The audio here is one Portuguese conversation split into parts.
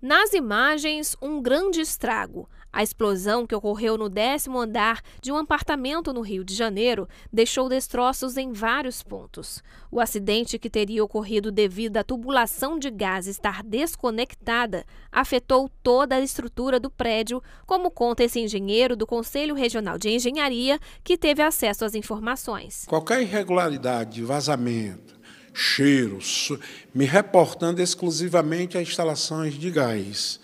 Nas imagens, um grande estrago. A explosão que ocorreu no décimo andar de um apartamento no Rio de Janeiro deixou destroços em vários pontos. O acidente, que teria ocorrido devido à tubulação de gás estar desconectada, afetou toda a estrutura do prédio, como conta esse engenheiro do Conselho Regional de Engenharia, que teve acesso às informações. Qualquer irregularidade, vazamento, cheiros, me reportando exclusivamente a instalações de gás.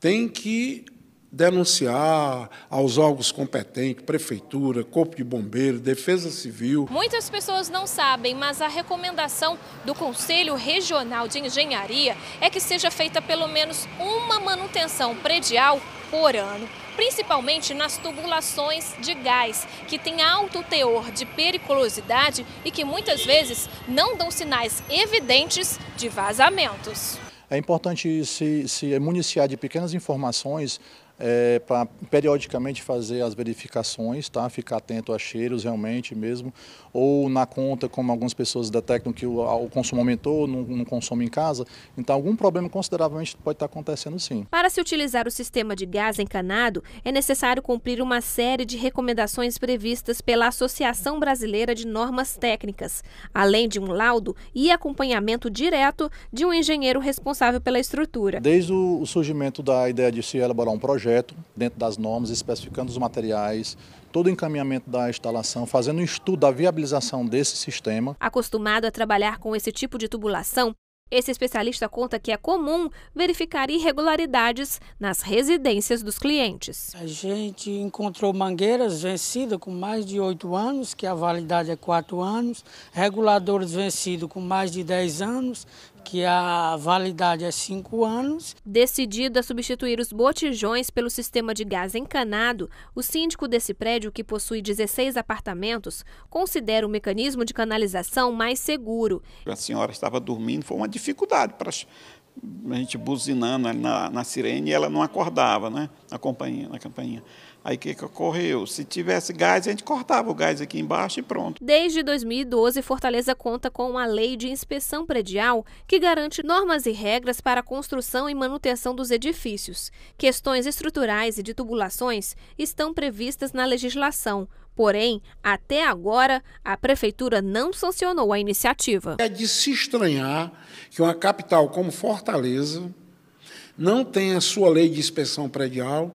Tem que denunciar aos órgãos competentes, prefeitura, corpo de bombeiro, defesa civil. Muitas pessoas não sabem, mas a recomendação do Conselho Regional de Engenharia é que seja feita pelo menos uma manutenção predial por ano, principalmente nas tubulações de gás, que têm alto teor de periculosidade e que muitas vezes não dão sinais evidentes de vazamentos. É importante se, se municiar de pequenas informações é, para periodicamente fazer as verificações, tá? ficar atento a cheiros realmente mesmo, ou na conta, como algumas pessoas detectam que o, o consumo aumentou, não, não consome em casa, então algum problema consideravelmente pode estar acontecendo sim. Para se utilizar o sistema de gás encanado, é necessário cumprir uma série de recomendações previstas pela Associação Brasileira de Normas Técnicas, além de um laudo e acompanhamento direto de um engenheiro responsável pela estrutura. Desde o surgimento da ideia de se elaborar um projeto, projeto dentro das normas, especificando os materiais, todo o encaminhamento da instalação, fazendo um estudo da viabilização desse sistema. Acostumado a trabalhar com esse tipo de tubulação, esse especialista conta que é comum verificar irregularidades nas residências dos clientes. A gente encontrou mangueiras vencidas com mais de oito anos, que a validade é quatro anos, reguladores vencidos com mais de dez anos, que a validade é cinco anos. Decidido a substituir os botijões pelo sistema de gás encanado, o síndico desse prédio, que possui 16 apartamentos, considera o mecanismo de canalização mais seguro. A senhora estava dormindo, foi uma dificuldade para a gente buzinando na, na sirene e ela não acordava, né? Na companhia, na campainha. Aí o que, que ocorreu? Se tivesse gás, a gente cortava o gás aqui embaixo e pronto. Desde 2012, Fortaleza conta com uma lei de inspeção predial que garante normas e regras para a construção e manutenção dos edifícios. Questões estruturais e de tubulações estão previstas na legislação, Porém, até agora, a prefeitura não sancionou a iniciativa. É de se estranhar que uma capital como Fortaleza não tenha sua lei de inspeção predial